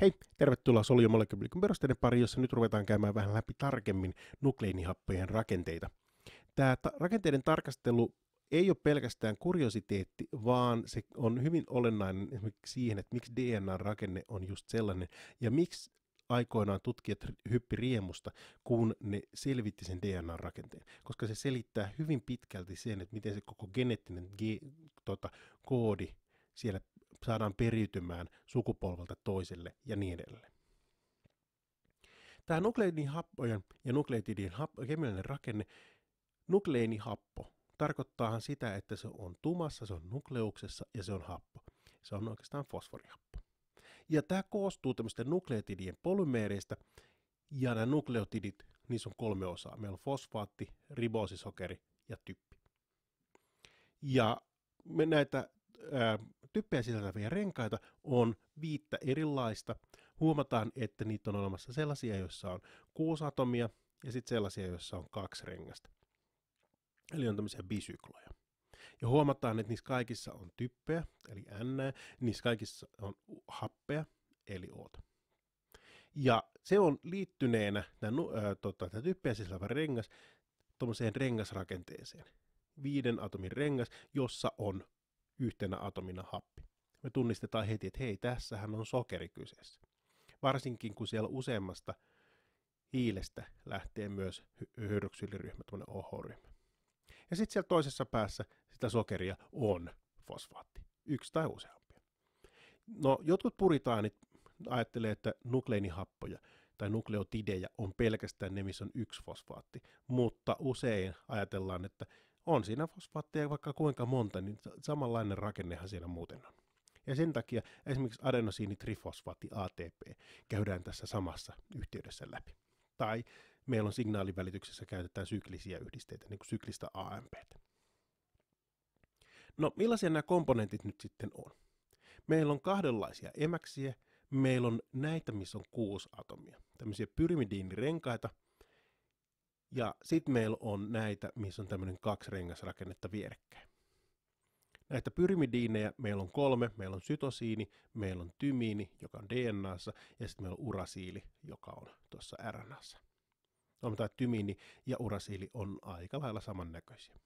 Hei, tervetuloa soljumolekyylikon perusteiden pariin, jossa nyt ruvetaan käymään vähän läpi tarkemmin nukleinihappojen rakenteita. Tämä ta- rakenteiden tarkastelu ei ole pelkästään kuriositeetti, vaan se on hyvin olennainen esimerkiksi siihen, että miksi DNA-rakenne on just sellainen ja miksi aikoinaan tutkijat hyppi riemusta, kun ne selvitti sen DNA-rakenteen, koska se selittää hyvin pitkälti sen, että miten se koko geneettinen ge- tota, koodi siellä saadaan periytymään sukupolvelta toiselle ja niin edelleen. Tämä nukleidihappojen ja nukleitidin kemiallinen rakenne, nukleinihappo, tarkoittaahan sitä, että se on tumassa, se on nukleuksessa ja se on happo. Se on oikeastaan fosforihappo. Ja tämä koostuu tämmöisten nukleotidien polymeereistä, ja nämä nukleotidit, niissä on kolme osaa. Meillä on fosfaatti, riboosisokeri ja typpi. Ja me näitä ää, typpejä sisältäviä renkaita on viittä erilaista. Huomataan, että niitä on olemassa sellaisia, joissa on kuusi atomia ja sitten sellaisia, joissa on kaksi rengasta. Eli on tämmöisiä bisykloja. Ja huomataan, että niissä kaikissa on typpejä, eli N, niissä kaikissa on happea, eli O. Ja se on liittyneenä, tämä, ää, tota, tämä sisältävä rengas, tuommoiseen rengasrakenteeseen. Viiden atomin rengas, jossa on yhtenä atomina happi. Me tunnistetaan heti, että hei, tässähän on sokeri kyseessä. Varsinkin kun siellä useammasta hiilestä lähtee myös hy- tuonne tuommoinen OH-ryhmä. Ja sitten siellä toisessa päässä sitä sokeria on fosfaatti, yksi tai useampia. No, jotkut puritaanit ajattelee, että nukleinihappoja tai nukleotidejä on pelkästään ne, missä on yksi fosfaatti, mutta usein ajatellaan, että on siinä fosfaatteja vaikka kuinka monta, niin samanlainen rakennehan siellä muuten on. Ja sen takia esimerkiksi adenosiinitrifosfaatti ATP käydään tässä samassa yhteydessä läpi. Tai meillä on signaalivälityksessä käytetään syklisiä yhdisteitä, niin kuin syklistä AMP. No millaisia nämä komponentit nyt sitten on? Meillä on kahdenlaisia emäksiä. Meillä on näitä, missä on kuusi atomia. Tämmöisiä pyrimidiinirenkaita – ja sitten meillä on näitä, missä on tämmöinen kaksi rengasrakennetta vierekkäin. Näitä pyrimidiinejä meillä on kolme. Meillä on sytosiini, meillä on tymiini, joka on DNAssa, ja sitten meillä on urasiili, joka on tuossa RNAssa. Tämä tymiini ja urasiili on aika lailla samannäköisiä.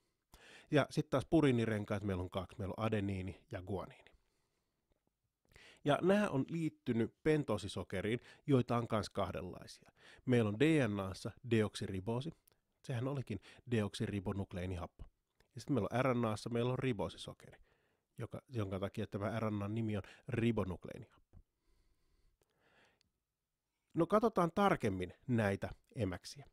Ja sitten taas purinirenkaat meillä on kaksi. Meillä on adeniini ja guaniini. Ja nämä on liittynyt pentosisokeriin, joita on myös kahdenlaisia. Meillä on DNAssa deoksiriboosi, sehän olikin deoksiribonukleinihappo. Ja sitten meillä on RNAssa, meillä on ribosisokeri, joka, jonka takia tämä rna nimi on ribonukleinihappo. No katsotaan tarkemmin näitä emäksiä.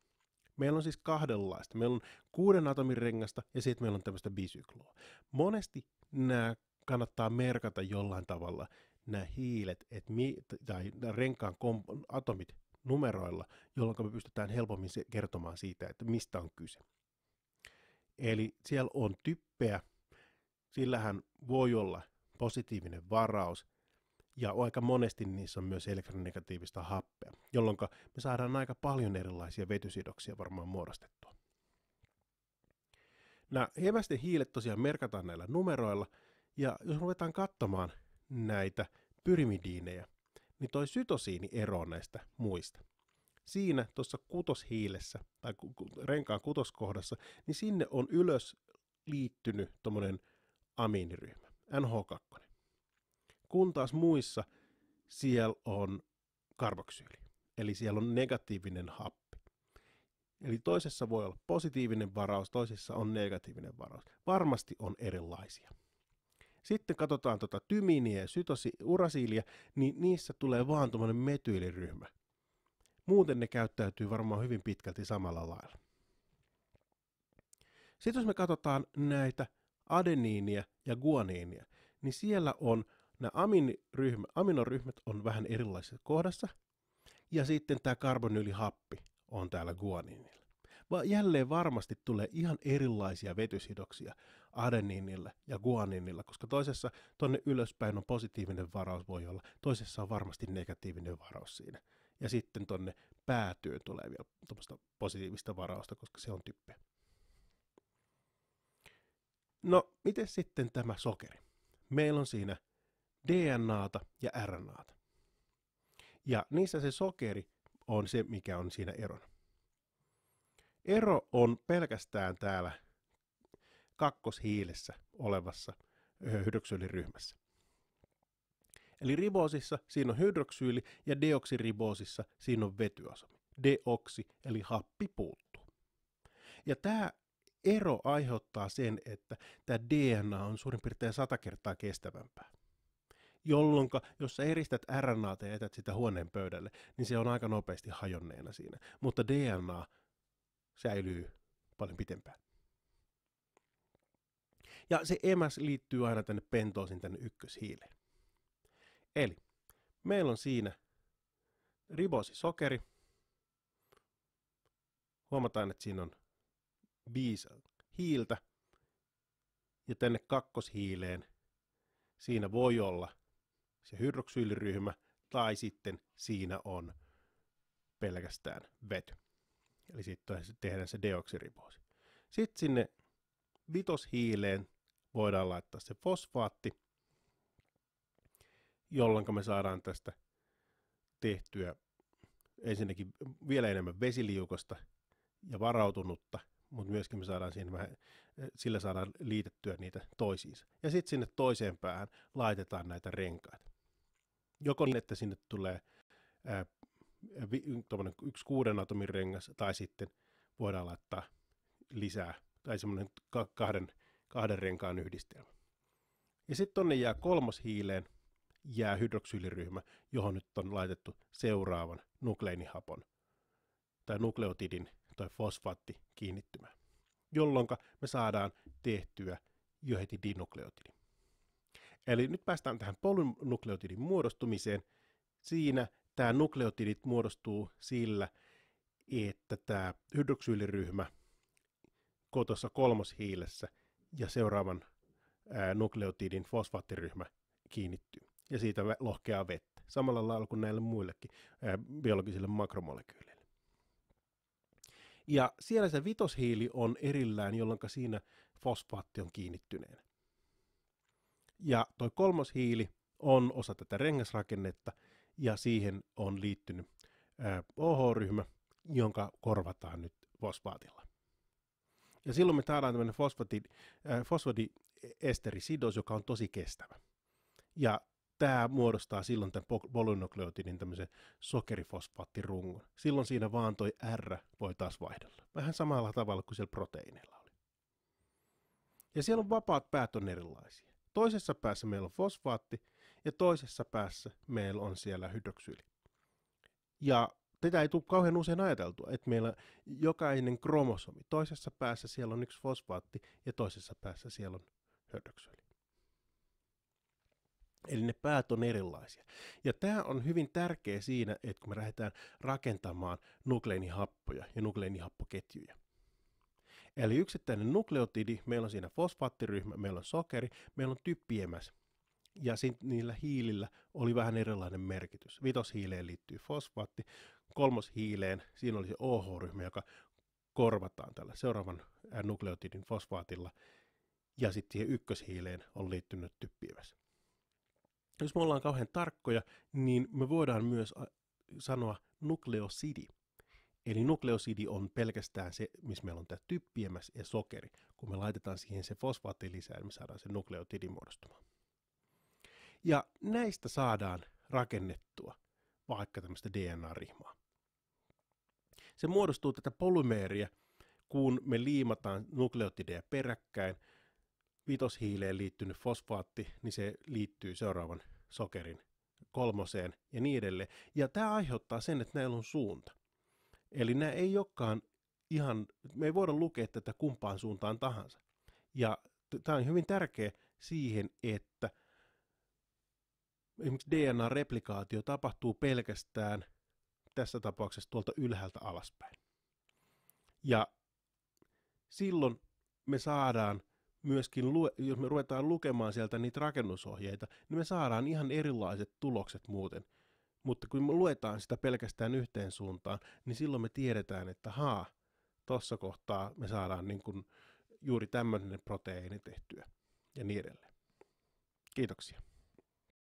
Meillä on siis kahdenlaista. Meillä on kuuden atomin rengasta ja sitten meillä on tämmöistä bisykloa. Monesti nämä kannattaa merkata jollain tavalla nämä hiilet että mi, tai renkaan kom, atomit numeroilla, jolloin me pystytään helpommin se, kertomaan siitä, että mistä on kyse. Eli siellä on typpeä, sillähän voi olla positiivinen varaus, ja aika monesti niissä on myös elektronegatiivista happea, jolloin me saadaan aika paljon erilaisia vetysidoksia varmaan muodostettua. Nämä hevästen hiilet tosiaan merkataan näillä numeroilla, ja jos ruvetaan katsomaan, näitä pyrimidiinejä, niin toi sytosiini eroaa näistä muista. Siinä tuossa kutoshiilessä tai renkaan kutoskohdassa, niin sinne on ylös liittynyt tuommoinen amiiniryhmä, NH2. Kun taas muissa siellä on karboksyyli, eli siellä on negatiivinen happi. Eli toisessa voi olla positiivinen varaus, toisessa on negatiivinen varaus. Varmasti on erilaisia. Sitten katsotaan tota tyminiä ja urasiilia, niin niissä tulee vaan tuommoinen metyyliryhmä. Muuten ne käyttäytyy varmaan hyvin pitkälti samalla lailla. Sitten jos me katsotaan näitä adeniinia ja guaniinia, niin siellä on nämä aminoryhmät on vähän erilaisessa kohdassa, ja sitten tämä karbonylihappi on täällä guaniinilla. Va- jälleen varmasti tulee ihan erilaisia vetysidoksia, adeniinille ja guaninille, koska toisessa tonne ylöspäin on positiivinen varaus voi olla, toisessa on varmasti negatiivinen varaus siinä. Ja sitten tonne päätyyn tulee vielä tuommoista positiivista varausta, koska se on typpeä. No, miten sitten tämä sokeri? Meillä on siinä DNAta ja RNAta. Ja niissä se sokeri on se, mikä on siinä erona. Ero on pelkästään täällä kakkoshiilessä olevassa hydroksyyliryhmässä. Eli riboosissa siinä on hydroksyyli ja deoksiriboosissa siinä on vetyasomi. Deoksi eli happi puuttuu. Ja tämä ero aiheuttaa sen, että tämä DNA on suurin piirtein sata kertaa kestävämpää. Jolloin, jos sä eristät RNAta ja etät sitä huoneen pöydälle, niin se on aika nopeasti hajonneena siinä. Mutta DNA säilyy paljon pitempään. Ja se emäs liittyy aina tänne pentoosin tänne ykköshiileen. Eli meillä on siinä ribosisokeri. Huomataan, että siinä on viisi hiiltä. Ja tänne kakkoshiileen siinä voi olla se hydroksyyliryhmä tai sitten siinä on pelkästään vety. Eli sitten tehdään se deoksiriboosi. Sitten sinne vitoshiileen voidaan laittaa se fosfaatti, jolloin me saadaan tästä tehtyä ensinnäkin vielä enemmän vesiliukosta ja varautunutta, mutta myöskin me saadaan siihen vähän, sillä saadaan liitettyä niitä toisiinsa. Ja sitten sinne toiseen päähän laitetaan näitä renkaita. Joko niin, että sinne tulee ää, yksi kuuden atomin rengas, tai sitten voidaan laittaa lisää, tai semmoinen kahden kahden renkaan yhdistelmä. Ja sitten tonne jää kolmas hiileen, jää hydroksyyliryhmä, johon nyt on laitettu seuraavan nukleinihapon tai nukleotidin tai fosfaatti kiinnittymään, jolloin me saadaan tehtyä jo heti dinukleotidi. Eli nyt päästään tähän polynukleotidin muodostumiseen. Siinä tämä nukleotidit muodostuu sillä, että tämä hydroksyyliryhmä kotossa kolmoshiilessä – ja seuraavan ää, nukleotidin fosfaattiryhmä kiinnittyy. Ja siitä lohkeaa vettä. Samalla lailla kuin näille muillekin ää, biologisille makromolekyyleille. Ja siellä se vitoshiili on erillään, jolloin siinä fosfaatti on kiinnittyneenä. Ja toi kolmas hiili on osa tätä rengasrakennetta ja siihen on liittynyt OH-ryhmä, jonka korvataan nyt fosfaatilla. Ja silloin me saadaan tämmöinen fosfati, äh, fosfodiesterissidos, joka on tosi kestävä. Ja tämä muodostaa silloin tämän polynukleotidin tämmöisen sokerifosfaattirungon. Silloin siinä vaan toi R voi taas vaihdella. Vähän samalla tavalla kuin siellä proteiineilla oli. Ja siellä on vapaat päät on erilaisia. Toisessa päässä meillä on fosfaatti ja toisessa päässä meillä on siellä hydroksyli. Ja tätä ei tule kauhean usein ajateltua, että meillä jokainen kromosomi, toisessa päässä siellä on yksi fosfaatti ja toisessa päässä siellä on höydoksöljy. Eli ne päät on erilaisia. Ja tämä on hyvin tärkeä siinä, että kun me lähdetään rakentamaan nukleinihappoja ja nukleinihappoketjuja. Eli yksittäinen nukleotidi, meillä on siinä fosfaattiryhmä, meillä on sokeri, meillä on typpiemäs. Ja niillä hiilillä oli vähän erilainen merkitys. Vitoshiileen liittyy fosfaatti, kolmoshiileen, siinä oli se OH-ryhmä, joka korvataan tällä seuraavan nukleotidin fosfaatilla, ja sitten siihen ykköshiileen on liittynyt typpiiväs. Jos me ollaan kauhean tarkkoja, niin me voidaan myös sanoa nukleosidi. Eli nukleosidi on pelkästään se, missä meillä on tämä typpiemäs ja sokeri. Kun me laitetaan siihen se fosfaatti lisää, niin me saadaan se nukleotidi muodostumaan. Ja näistä saadaan rakennettua vaikka tämmöistä DNA-rihmaa. Se muodostuu tätä polymeeriä, kun me liimataan nukleotideja peräkkäin. Vitoshiileen liittynyt fosfaatti, niin se liittyy seuraavan sokerin kolmoseen ja niin edelleen. Ja tämä aiheuttaa sen, että näillä on suunta. Eli nämä ei olekaan ihan, me ei voida lukea tätä kumpaan suuntaan tahansa. Ja tämä on hyvin tärkeä siihen, että esimerkiksi DNA-replikaatio tapahtuu pelkästään – tässä tapauksessa tuolta ylhäältä alaspäin. Ja silloin me saadaan myöskin, jos me ruvetaan lukemaan sieltä niitä rakennusohjeita, niin me saadaan ihan erilaiset tulokset muuten. Mutta kun me luetaan sitä pelkästään yhteen suuntaan, niin silloin me tiedetään, että haa, tuossa kohtaa me saadaan niin kuin juuri tämmöinen proteiini tehtyä ja niin edelleen. Kiitoksia.